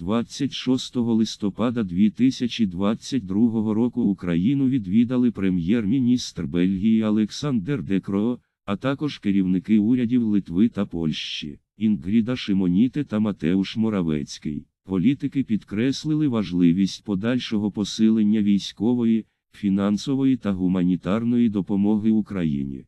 26 листопада 2022 року Україну відвідали прем'єр-міністр Бельгії Олександр Декро, а також керівники урядів Литви та Польщі, Інгріда Шимоніте та Матеуш Моравецький. Політики підкреслили важливість подальшого посилення військової, фінансової та гуманітарної допомоги Україні.